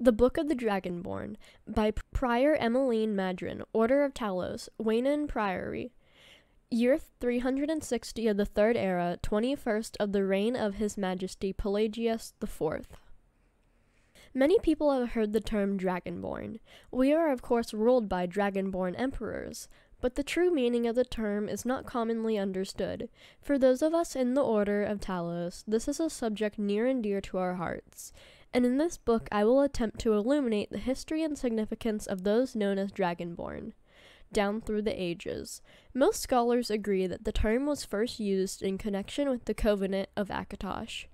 The Book of the Dragonborn by Prior Emmeline Madryn, Order of Talos, Waynan Priory. Year 360 of the Third Era, 21st of the reign of His Majesty Pelagius IV. Many people have heard the term Dragonborn. We are, of course, ruled by Dragonborn emperors, but the true meaning of the term is not commonly understood. For those of us in the Order of Talos, this is a subject near and dear to our hearts and in this book I will attempt to illuminate the history and significance of those known as Dragonborn. Down through the ages. Most scholars agree that the term was first used in connection with the Covenant of Akatosh.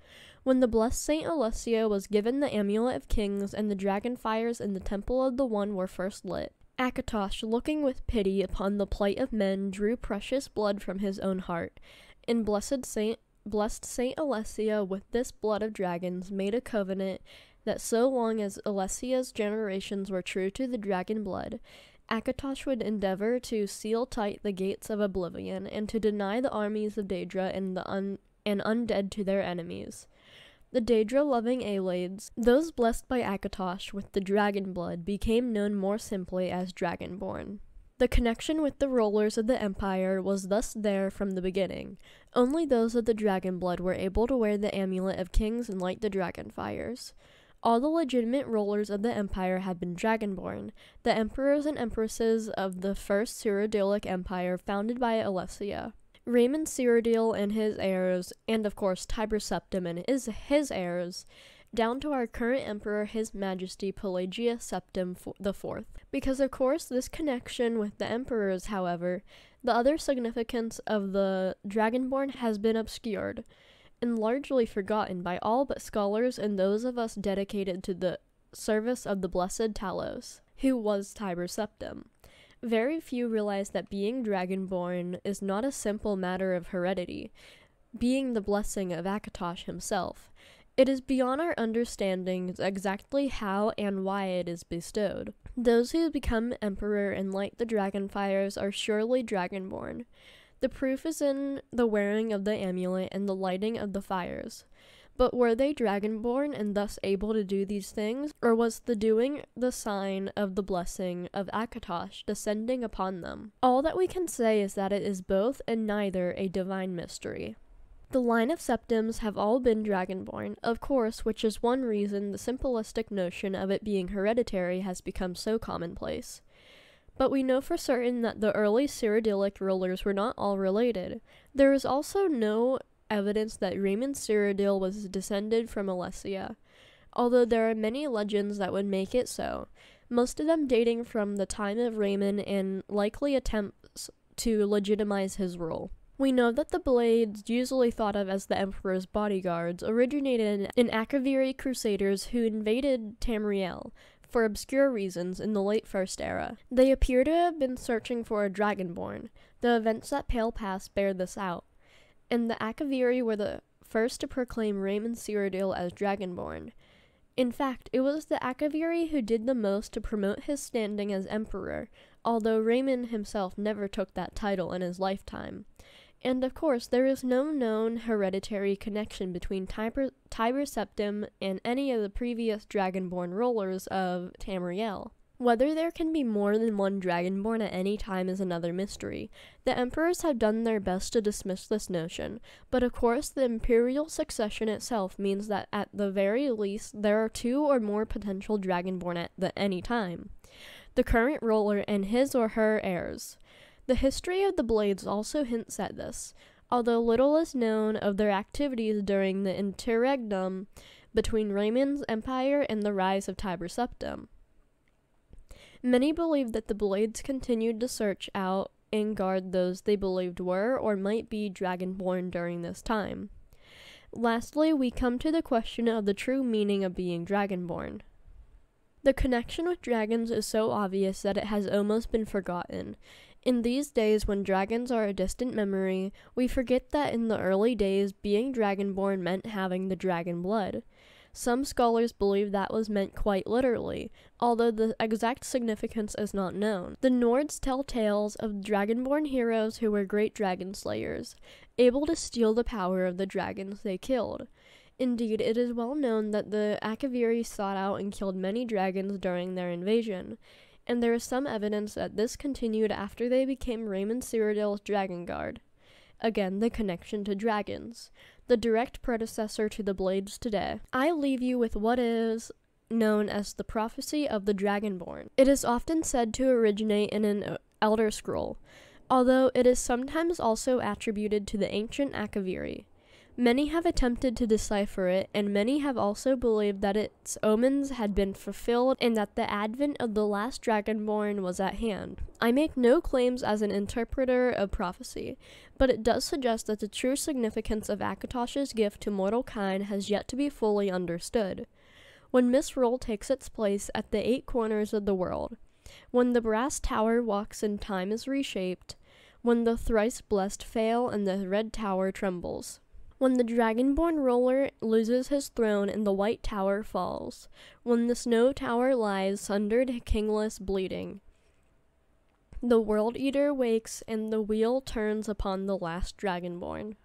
When the blessed Saint Alessio was given the Amulet of Kings and the dragon fires in the Temple of the One were first lit, Akatosh, looking with pity upon the plight of men, drew precious blood from his own heart, and blessed Saint blessed Saint Alessia with this blood of dragons, made a covenant that so long as Alessia's generations were true to the dragon blood, Akatosh would endeavor to seal tight the gates of oblivion and to deny the armies of Daedra and the un- and undead to their enemies. The Daedra loving Aelades, those blessed by Akatosh with the dragon blood, became known more simply as Dragonborn. The connection with the rulers of the empire was thus there from the beginning. Only those of the dragon blood were able to wear the amulet of kings and light the dragon fires. All the legitimate rulers of the empire had been dragonborn, the emperors and empresses of the first Cyrodiilic empire founded by Alessia. Raymond Cyrodiil and his heirs, and of course Tiber Septim and his, his heirs, down to our current emperor, His Majesty Pelagius Septim IV. Because, of course, this connection with the emperors, however, the other significance of the Dragonborn has been obscured and largely forgotten by all but scholars and those of us dedicated to the service of the blessed Talos, who was Tiber Septim. Very few realize that being dragonborn is not a simple matter of heredity, being the blessing of Akatosh himself. It is beyond our understanding exactly how and why it is bestowed. Those who become emperor and light the dragon fires are surely dragonborn. The proof is in the wearing of the amulet and the lighting of the fires. But were they dragonborn and thus able to do these things, or was the doing the sign of the blessing of Akatosh descending upon them? All that we can say is that it is both and neither a divine mystery. The line of septims have all been dragonborn, of course, which is one reason the simplistic notion of it being hereditary has become so commonplace. But we know for certain that the early Cyrodiilic rulers were not all related. There is also no evidence that Raymond Cyrodiil was descended from Alessia, although there are many legends that would make it so, most of them dating from the time of Raymond and likely attempts to legitimize his rule. We know that the Blades, usually thought of as the Emperor's bodyguards, originated in Akaviri crusaders who invaded Tamriel, for obscure reasons in the late First Era. They appear to have been searching for a Dragonborn. The events that Pale Pass bear this out. And the Akaviri were the first to proclaim Raymond Cyrodiil as Dragonborn. In fact, it was the Akaviri who did the most to promote his standing as Emperor, although Raymond himself never took that title in his lifetime. And of course, there is no known hereditary connection between Tiber, Tiber Septim and any of the previous Dragonborn rulers of Tamriel. Whether there can be more than one Dragonborn at any time is another mystery. The emperors have done their best to dismiss this notion, but of course, the imperial succession itself means that at the very least there are two or more potential Dragonborn at the any time. The current ruler and his or her heirs. The history of the Blades also hints at this, although little is known of their activities during the interregnum between Raymond's empire and the rise of Tiber Septim. Many believe that the Blades continued to search out and guard those they believed were or might be dragonborn during this time. Lastly, we come to the question of the true meaning of being dragonborn. The connection with dragons is so obvious that it has almost been forgotten. In these days when dragons are a distant memory, we forget that in the early days being dragonborn meant having the dragon blood. Some scholars believe that was meant quite literally, although the exact significance is not known. The Nords tell tales of dragonborn heroes who were great dragon slayers, able to steal the power of the dragons they killed. Indeed, it is well known that the Akaviri sought out and killed many dragons during their invasion, and there is some evidence that this continued after they became Raymond Cyrodiil's Dragon Guard. Again, the connection to dragons, the direct predecessor to the blades today. I leave you with what is known as the prophecy of the Dragonborn. It is often said to originate in an uh, Elder Scroll, although it is sometimes also attributed to the ancient Akaviri. Many have attempted to decipher it, and many have also believed that its omens had been fulfilled and that the advent of the last Dragonborn was at hand. I make no claims as an interpreter of prophecy, but it does suggest that the true significance of Akatosh's gift to mortal kind has yet to be fully understood. When Misrule takes its place at the eight corners of the world, when the brass tower walks and time is reshaped, when the thrice blessed fail and the red tower trembles. When the dragonborn ruler loses his throne and the white tower falls. When the snow tower lies sundered, kingless, bleeding. The world eater wakes and the wheel turns upon the last dragonborn.